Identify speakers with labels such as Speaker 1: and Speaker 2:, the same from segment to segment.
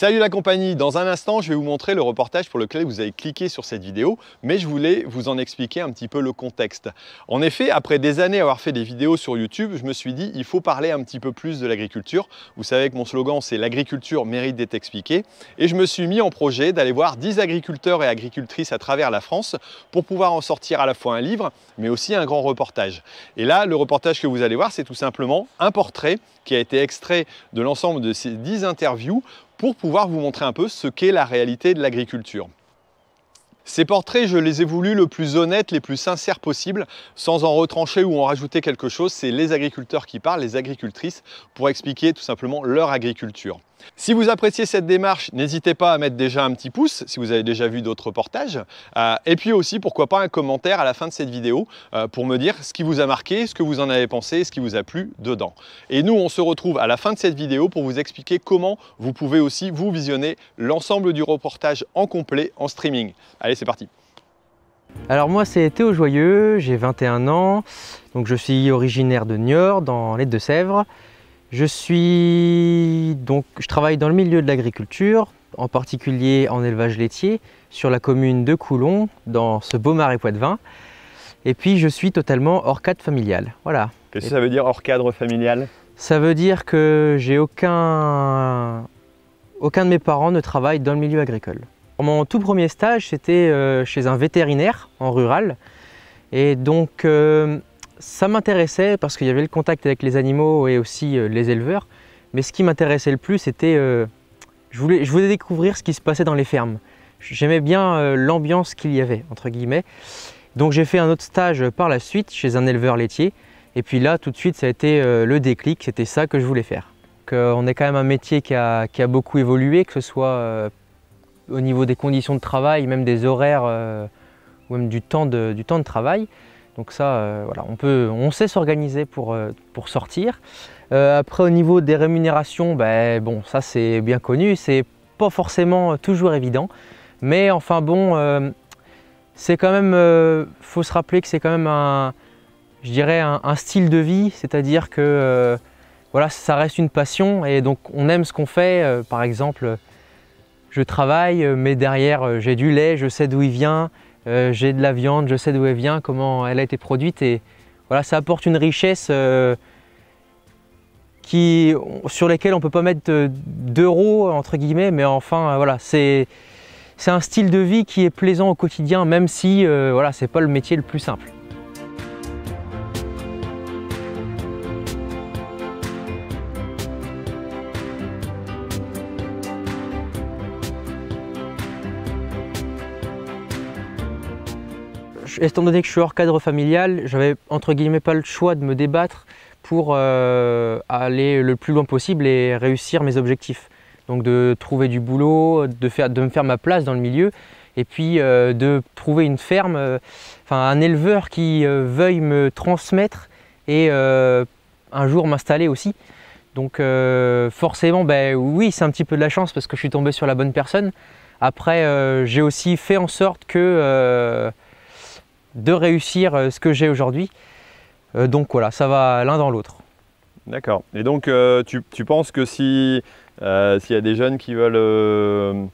Speaker 1: Salut la compagnie Dans un instant, je vais vous montrer le reportage pour lequel vous avez cliqué sur cette vidéo, mais je voulais vous en expliquer un petit peu le contexte. En effet, après des années avoir fait des vidéos sur YouTube, je me suis dit il faut parler un petit peu plus de l'agriculture. Vous savez que mon slogan c'est l'agriculture mérite d'être expliquée et je me suis mis en projet d'aller voir 10 agriculteurs et agricultrices à travers la France pour pouvoir en sortir à la fois un livre, mais aussi un grand reportage. Et là, le reportage que vous allez voir, c'est tout simplement un portrait qui a été extrait de l'ensemble de ces 10 interviews pour pouvoir vous montrer un peu ce qu'est la réalité de l'agriculture. Ces portraits, je les ai voulus le plus honnêtes, les plus sincères possibles, sans en retrancher ou en rajouter quelque chose. C'est les agriculteurs qui parlent, les agricultrices, pour expliquer tout simplement leur agriculture. Si vous appréciez cette démarche, n'hésitez pas à mettre déjà un petit pouce si vous avez déjà vu d'autres reportages. Euh, et puis aussi, pourquoi pas un commentaire à la fin de cette vidéo euh, pour me dire ce qui vous a marqué, ce que vous en avez pensé, ce qui vous a plu dedans. Et nous, on se retrouve à la fin de cette vidéo pour vous expliquer comment vous pouvez aussi vous visionner l'ensemble du reportage en complet en streaming. Allez, c'est parti
Speaker 2: alors moi c'est Théo Joyeux, j'ai 21 ans, donc je suis originaire de Niort dans laide de sèvres je suis donc, je travaille dans le milieu de l'agriculture, en particulier en élevage laitier, sur la commune de Coulon, dans ce beau marais Poitevin. Et puis je suis totalement hors cadre familial. Voilà. Qu'est-ce que ça
Speaker 1: veut dire hors cadre familial
Speaker 2: Ça veut dire que j'ai aucun, aucun de mes parents ne travaille dans le milieu agricole. Mon tout premier stage, c'était euh, chez un vétérinaire en rural. Et donc, euh, ça m'intéressait parce qu'il y avait le contact avec les animaux et aussi euh, les éleveurs. Mais ce qui m'intéressait le plus, c'était... Euh, je, voulais, découvrir ce qui se passait dans les fermes. J'aimais bien euh, l'ambiance qu'il y avait, entre guillemets. Donc j'ai fait un autre stage par la suite chez un éleveur laitier. Et puis là, tout de suite, ça a été le déclic. C'était ça que je voulais faire. on est quand même un métier qui a, beaucoup évolué, que ce soit au niveau des conditions de travail, même des horaires ou même du temps de travail. Donc ça, euh, voilà, on, peut, sait s'organiser pour, euh, sortir. Euh, après, au niveau des rémunérations, ben, bon, ça c'est bien connu, c'est pas forcément toujours évident. Mais enfin bon, c'est quand même, faut se rappeler que c'est quand même un, je dirais un, style de vie, c'est-à-dire que voilà, ça reste une passion et donc on aime ce qu'on fait. par exemple, je travaille, mais derrière j'ai du lait, je sais d'où il vient, euh, j'ai de la viande, je sais d'où elle vient, comment elle a été produite et voilà, ça apporte une richesse euh, qui, sur laquelle on ne peut pas mettre d'euros entre guillemets, mais enfin euh, voilà, c'est un style de vie qui est plaisant au quotidien, même si voilà, c'est pas le métier le plus simple. étant donné que je suis hors cadre familial, j'avais entre guillemets pas le choix de me débattre pour euh, aller le plus loin possible et réussir mes objectifs. Donc de trouver du boulot, de, faire, de me faire ma place dans le milieu et puis euh, de trouver une ferme, euh, enfin un éleveur qui veuille me transmettre et un jour m'installer aussi. Donc forcément, ben, oui, c'est un petit peu de la chance parce que je suis tombé sur la bonne personne. Après, j'ai aussi fait en sorte que de réussir euh, ce que j'ai aujourd'hui. Euh, donc voilà, ça va l'un dans l'autre.
Speaker 1: D'accord. Et donc euh, tu, penses que si s'il y a des jeunes qui veulent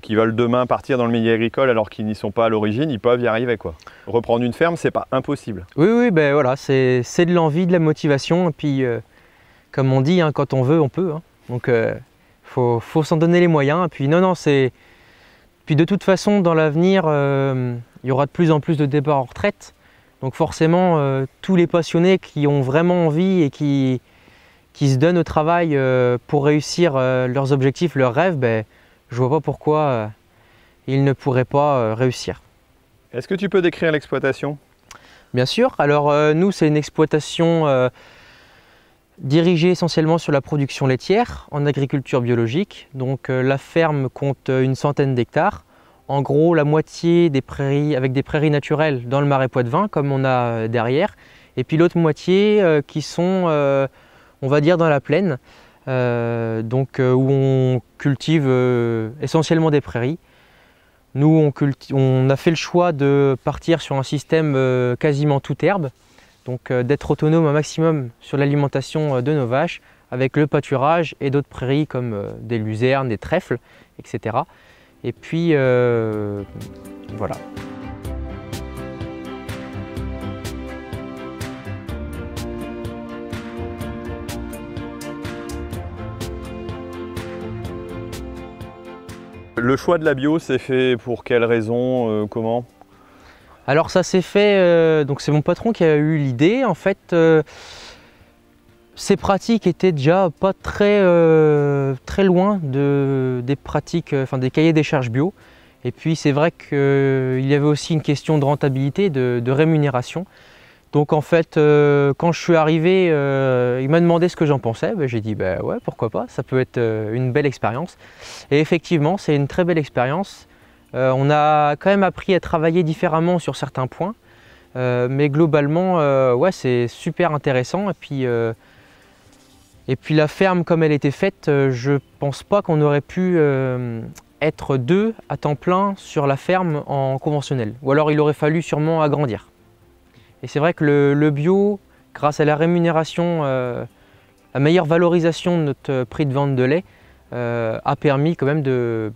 Speaker 1: qui veulent demain partir dans le milieu agricole alors qu'ils n'y sont pas à l'origine, ils peuvent y arriver quoi. Reprendre une ferme, c'est pas impossible.
Speaker 2: Oui, oui, ben voilà, c'est de l'envie, de la motivation, et puis comme on dit, hein, quand on veut, on peut. Hein. Donc faut, faut s'en donner les moyens. Et puis non, non, c'est de toute façon, dans l'avenir, euh, il y aura de plus en plus de départs en retraite. Donc forcément, euh, tous les passionnés qui ont vraiment envie et qui, qui se donnent au travail euh, pour réussir leurs objectifs, leurs rêves, ben, je vois pas pourquoi ils ne pourraient pas réussir.
Speaker 1: Est-ce que tu peux décrire l'exploitation
Speaker 2: Bien sûr. Alors nous, c'est une exploitation dirigé essentiellement sur la production laitière en agriculture biologique. Donc euh, la ferme compte euh, une centaine d'hectares. En gros, la moitié des prairies avec des prairies naturelles dans le marais poitevin comme on a euh, derrière et puis l'autre moitié qui sont on va dire dans la plaine. donc où on cultive essentiellement des prairies. Nous, on, a fait le choix de partir sur un système quasiment tout herbe, donc euh, d'être autonome un maximum sur l'alimentation euh, de nos vaches avec le pâturage et d'autres prairies comme euh, des luzernes, des trèfles, etc. Et puis voilà.
Speaker 1: Le choix de la bio s'est fait pour quelles raisons Comment
Speaker 2: alors ça s'est fait, euh, donc c'est mon patron qui a eu l'idée. En fait, euh, ces pratiques étaient déjà pas très, euh, très loin des pratiques, enfin des cahiers des charges bio. Et puis c'est vrai qu'il y avait aussi une question de rentabilité, de, rémunération. Donc en fait, quand je suis arrivé, il m'a demandé ce que j'en pensais. Ben, j'ai dit, ben ouais, pourquoi pas, ça peut être une belle expérience. Et effectivement, c'est une très belle expérience. Euh, on a quand même appris à travailler différemment sur certains points, euh, mais globalement, euh, ouais, c'est super intéressant. Et puis, et puis la ferme, comme elle était faite, je pense pas qu'on aurait pu être deux à temps plein sur la ferme en conventionnel. Ou alors il aurait fallu sûrement agrandir. Et c'est vrai que le, le, bio, grâce à la rémunération, la meilleure valorisation de notre prix de vente de lait, euh, a permis quand même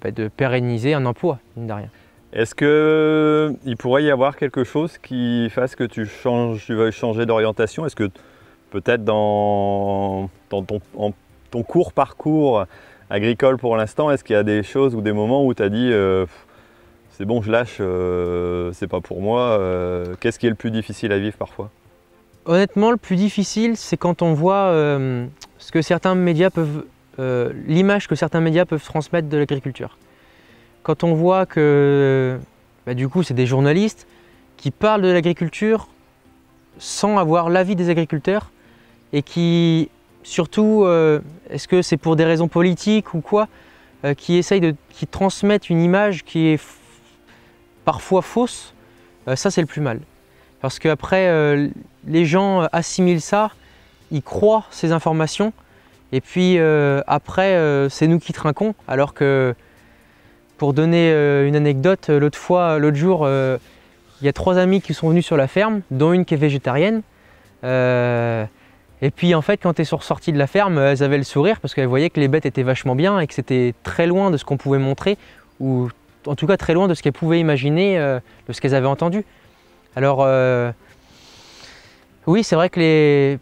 Speaker 2: bah, de, pérenniser un emploi, mine de rien.
Speaker 1: Est-ce qu'il euh, pourrait y avoir quelque chose qui fasse que tu, changes, tu veuilles changer d'orientation Est-ce que peut-être dans, ton, court parcours agricole pour l'instant, est-ce qu'il y a des choses ou des moments où tu as dit euh, c'est bon, je lâche, c'est pas pour moi Qu'est-ce qui est le plus difficile à vivre parfois
Speaker 2: Honnêtement, le plus difficile, c'est quand on voit ce que certains médias peuvent euh, l'image que certains médias peuvent transmettre de l'agriculture. Quand on voit que bah, du coup c'est des journalistes qui parlent de l'agriculture sans avoir l'avis des agriculteurs et qui surtout, euh, est-ce que c'est pour des raisons politiques ou quoi, euh, qui essayent de qui transmettent une image qui est parfois fausse, ça c'est le plus mal. Parce qu'après, les gens assimilent ça, ils croient ces informations, et puis euh, après, euh, c'est nous qui trinquons. Alors que, pour donner euh, une anecdote, l'autre fois, l'autre jour, il y a trois amis qui sont venus sur la ferme, dont une qui est végétarienne. et puis en fait, quand elles sont ressorties de la ferme, elles avaient le sourire parce qu'elles voyaient que les bêtes étaient vachement bien et que c'était très loin de ce qu'on pouvait montrer, ou en tout cas très loin de ce qu'elles pouvaient imaginer, de ce qu'elles avaient entendu. Alors oui, c'est vrai que les,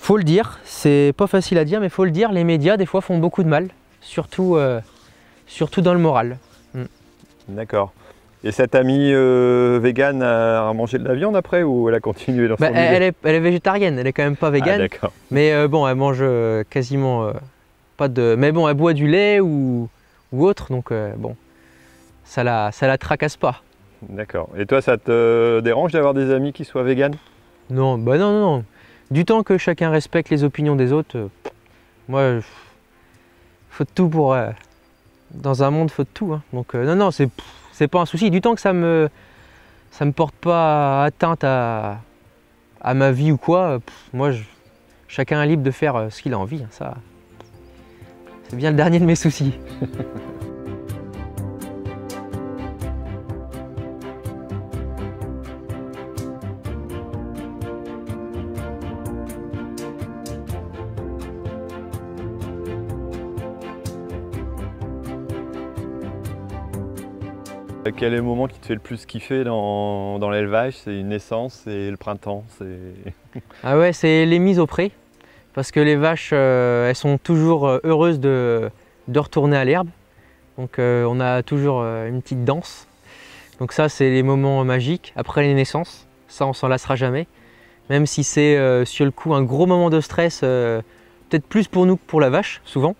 Speaker 2: faut le dire, c'est pas facile à dire, mais faut le dire, les médias des fois font beaucoup de mal, surtout, euh, surtout dans le moral. Mm.
Speaker 1: D'accord. Et cette amie euh, végane a mangé de la viande après ou elle a continué dans son bah, elle, est,
Speaker 2: végétarienne, elle est quand même pas ah, végane. Ah, mais euh, bon, elle mange euh, quasiment pas de. Mais bon, elle boit du lait ou, ou autre, donc bon, ça la, ça la tracasse pas.
Speaker 1: D'accord. Et toi, ça te dérange d'avoir des amis qui soient véganes
Speaker 2: Non, bah non, non. Du temps que chacun respecte les opinions des autres, euh, moi, faut de tout pour... Euh, dans un monde, faut de tout. Hein. Donc euh, non, non, c'est pas un souci. Du temps que ça me, ça me porte pas atteinte à, ma vie ou quoi, moi, je, chacun est libre de faire ce qu'il a envie. Hein, ça, c'est bien le dernier de mes soucis.
Speaker 1: Quel est le moment qui te fait le plus kiffer dans, l'élevage C'est une naissance, et le printemps, c'est...
Speaker 2: ah ouais, c'est les mises au pré. Parce que les vaches, euh, elles sont toujours euh, heureuses de, retourner à l'herbe. Donc euh, on a toujours une petite danse. Donc ça, c'est les moments magiques. Après les naissances, ça, on s'en lassera jamais. Même si c'est sur le coup un gros moment de stress, peut-être plus pour nous que pour la vache, souvent.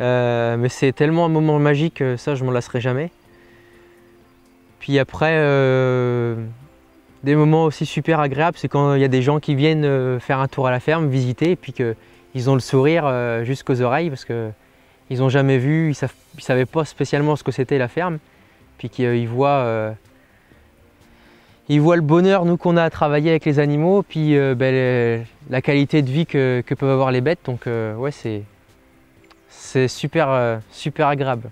Speaker 2: mais c'est tellement un moment magique, ça, je m'en lasserai jamais. Puis après, euh, des moments aussi super agréables, c'est quand il y a des gens qui viennent euh, faire un tour à la ferme, visiter, et puis qu'ils ont le sourire euh, jusqu'aux oreilles parce qu'ils n'ont jamais vu, ils ne savaient pas spécialement ce que c'était la ferme, puis qu'ils voient, ils voient le bonheur, nous, qu'on a à travailler avec les animaux, puis ben, la qualité de vie que, peuvent avoir les bêtes. Donc, ouais, c'est super, super agréable.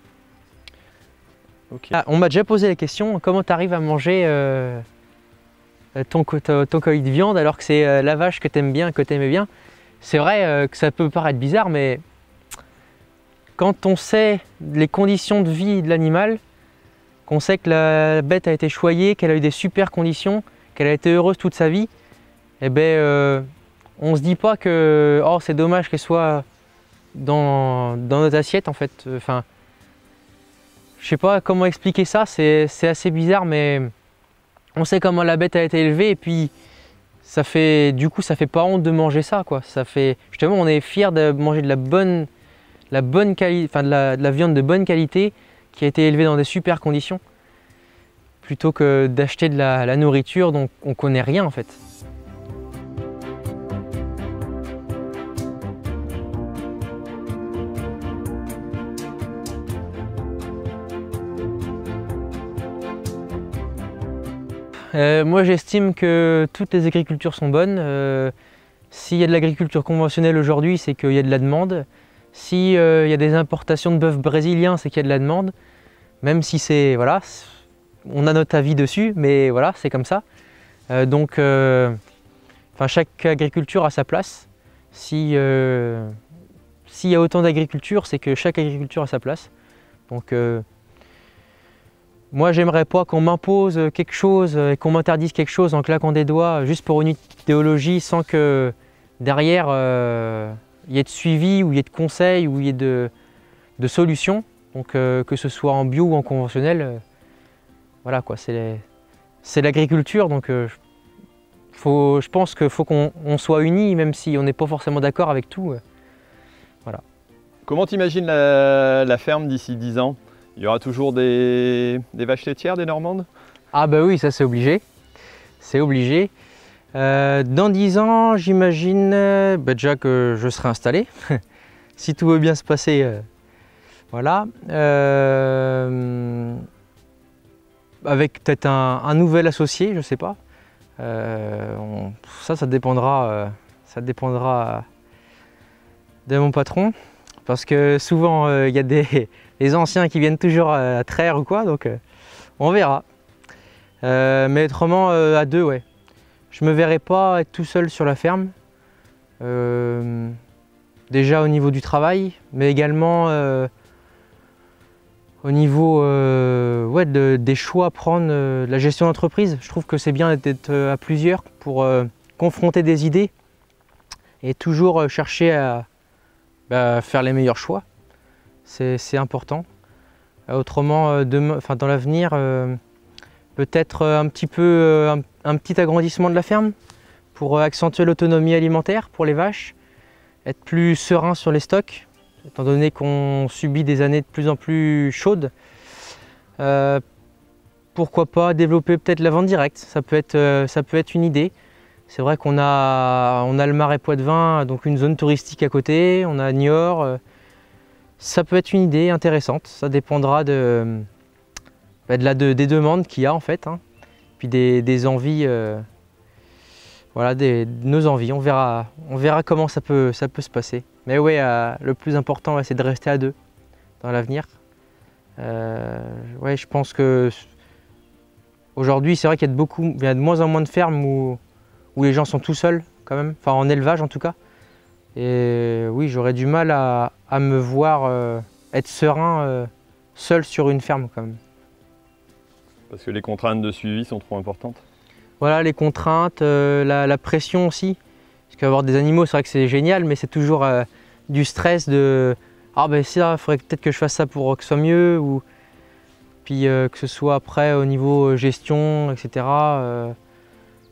Speaker 2: Ah, on m'a déjà posé la question, comment tu arrives à manger euh, ton, ton, colis de viande alors que c'est euh, la vache que t'aimes bien, que t'aimais bien C'est vrai euh, que ça peut paraître bizarre, mais quand on sait les conditions de vie de l'animal, qu'on sait que la bête a été choyée, qu'elle a eu des super conditions, qu'elle a été heureuse toute sa vie, eh ben, on se dit pas que oh, c'est dommage qu'elle soit dans, dans, notre assiette en fait. Enfin, je sais pas comment expliquer ça, c'est assez bizarre, mais on sait comment la bête a été élevée et puis ça fait du coup ça fait pas honte de manger ça quoi. Ça fait justement on est fier de manger de la bonne, la bonne de la, viande de bonne qualité qui a été élevée dans des super conditions plutôt que d'acheter de la, nourriture dont on connaît rien en fait. Euh, moi j'estime que toutes les agricultures sont bonnes. Euh, s'il y a de l'agriculture conventionnelle aujourd'hui, c'est qu'il y a de la demande. S'il si, euh, y a des importations de bœuf brésilien, c'est qu'il y a de la demande. Même si c'est... voilà, on a notre avis dessus, mais voilà, c'est comme ça. donc, enfin, chaque agriculture a sa place. Si... S'il y a autant d'agriculture, c'est que chaque agriculture a sa place. Donc, moi, j'aimerais pas qu'on m'impose quelque chose et qu'on m'interdise quelque chose en claquant des doigts juste pour une idéologie sans que derrière il euh, y ait de suivi ou il y ait de conseils ou il y ait de, solutions. Donc, euh, que ce soit en bio ou en conventionnel, euh, voilà quoi, c'est l'agriculture. Donc, je pense qu'il faut qu'on soit unis, même si on n'est pas forcément d'accord avec tout.
Speaker 1: Voilà. Comment tu la, la ferme
Speaker 2: d'ici 10 ans il y aura toujours des, vaches laitières, des Normandes Ah bah oui, ça c'est obligé. C'est obligé. Euh, dans 10 ans, j'imagine euh, bah, déjà que je serai installé. si tout veut bien se passer, euh, voilà. avec peut-être un, nouvel associé, je ne sais pas. ça, ça dépendra, ça dépendra de mon patron. Parce que souvent, euh, il y a des anciens qui viennent toujours euh, à traire ou quoi, donc euh, on verra. mais autrement, à deux, ouais. Je me verrais pas être tout seul sur la ferme. déjà au niveau du travail, mais également au niveau des choix à prendre, de la gestion d'entreprise. Je trouve que c'est bien d'être à plusieurs pour confronter des idées et toujours chercher à, bah, faire les meilleurs choix. C'est important. Euh, autrement, euh, demain, dans l'avenir, euh, peut-être un petit peu petit agrandissement de la ferme pour accentuer l'autonomie alimentaire pour les vaches, être plus serein sur les stocks, étant donné qu'on subit des années de plus en plus chaudes. pourquoi pas développer peut-être la vente directe, ça peut être, ça peut être une idée. C'est vrai qu'on a, on a le marais Poitevin, donc une zone touristique à côté, on a Niort. Euh, ça peut être une idée intéressante, ça dépendra de, bah, de des demandes qu'il y a en fait, hein. puis des, envies, euh, voilà, des, nos envies, on verra, on verra comment ça peut, ça peut se passer. Mais oui, euh, le plus important, c'est de rester à deux dans l'avenir. ouais, je pense que aujourd'hui, c'est vrai qu'il y, y a de moins en moins de fermes où où les gens sont tout seuls quand même, enfin en élevage en tout cas. Et oui, j'aurais du mal à, me voir euh, être serein euh, seul sur une ferme quand même.
Speaker 1: Parce que les contraintes de suivi sont trop importantes
Speaker 2: Voilà, les contraintes, euh, la, pression aussi. Parce qu'avoir des animaux, c'est vrai que c'est génial, mais c'est toujours du stress de « Ah ben ça, il faudrait peut-être que je fasse ça pour que ce soit mieux » ou puis que ce soit après au niveau gestion, etc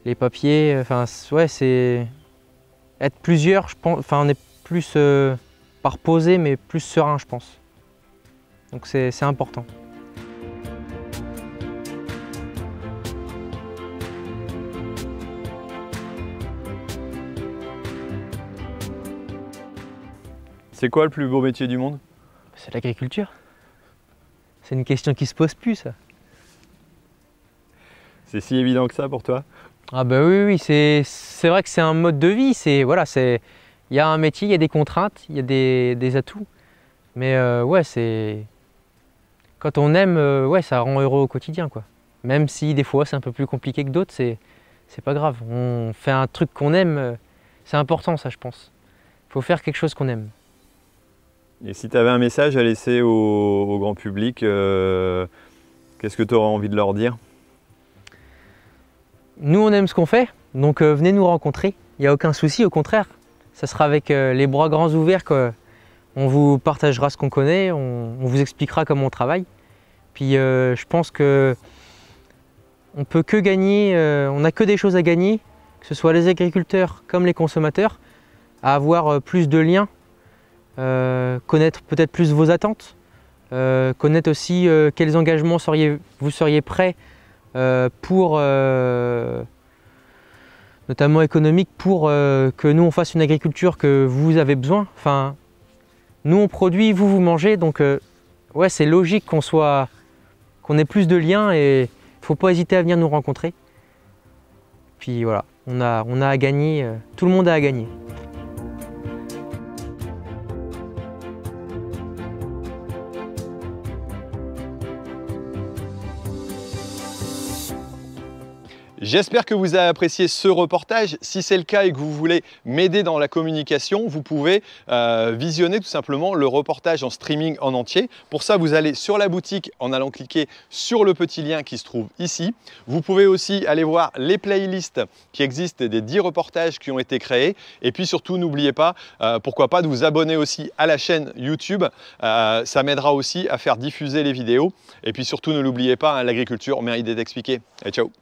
Speaker 2: les papiers. Euh, enfin, ouais, c'est être plusieurs. Je pense, enfin, on est plus euh, par pas mais plus serein, je pense. Donc c'est important.
Speaker 1: C'est quoi le plus beau métier du monde
Speaker 2: C'est l'agriculture. C'est une question qui se pose plus, ça. C'est si évident que ça pour toi ah ben oui, oui, c'est vrai que c'est un mode de vie. C'est voilà, c'est il y a un métier, il y a des contraintes, il y a des, atouts. Mais euh, ouais, c'est quand on aime, euh, ouais, ça rend heureux au quotidien quoi. Même si des fois c'est un peu plus compliqué que d'autres, c'est pas grave. On fait un truc qu'on aime, euh, c'est important ça, je pense. Faut faire quelque chose qu'on aime.
Speaker 1: Et si tu avais un message à laisser au, grand public, qu'est-ce que tu aurais envie de leur dire
Speaker 2: nous, on aime ce qu'on fait, donc euh, venez nous rencontrer. Il n'y a aucun souci, au contraire. Ça sera avec euh, les bras grands ouverts qu'on vous partagera ce qu'on connaît, on, vous expliquera comment on travaille. Puis euh, je pense que on peut que gagner, on n'a que des choses à gagner, que ce soit les agriculteurs comme les consommateurs, à avoir plus de liens, connaître peut-être plus vos attentes, connaître aussi quels engagements vous seriez prêts euh, pour, euh, notamment économique, pour euh, que nous on fasse une agriculture que vous avez besoin. Enfin, nous on produit, vous vous mangez, donc ouais c'est logique qu'on soit, qu'on ait plus de liens et faut pas hésiter à venir nous rencontrer. Puis voilà, on a, on a à gagner, tout le monde a à gagner.
Speaker 1: J'espère que vous avez apprécié ce reportage. Si c'est le cas et que vous voulez m'aider dans la communication, vous pouvez euh, visionner tout simplement le reportage en streaming en entier. Pour ça, vous allez sur la boutique en allant cliquer sur le petit lien qui se trouve ici. Vous pouvez aussi aller voir les playlists qui existent des 10 reportages qui ont été créés. Et puis surtout, n'oubliez pas, euh, pourquoi pas, de vous abonner aussi à la chaîne YouTube. Euh, ça m'aidera aussi à faire diffuser les vidéos. Et puis surtout, ne l'oubliez pas, hein, l'agriculture mérite d'être expliquée. Et ciao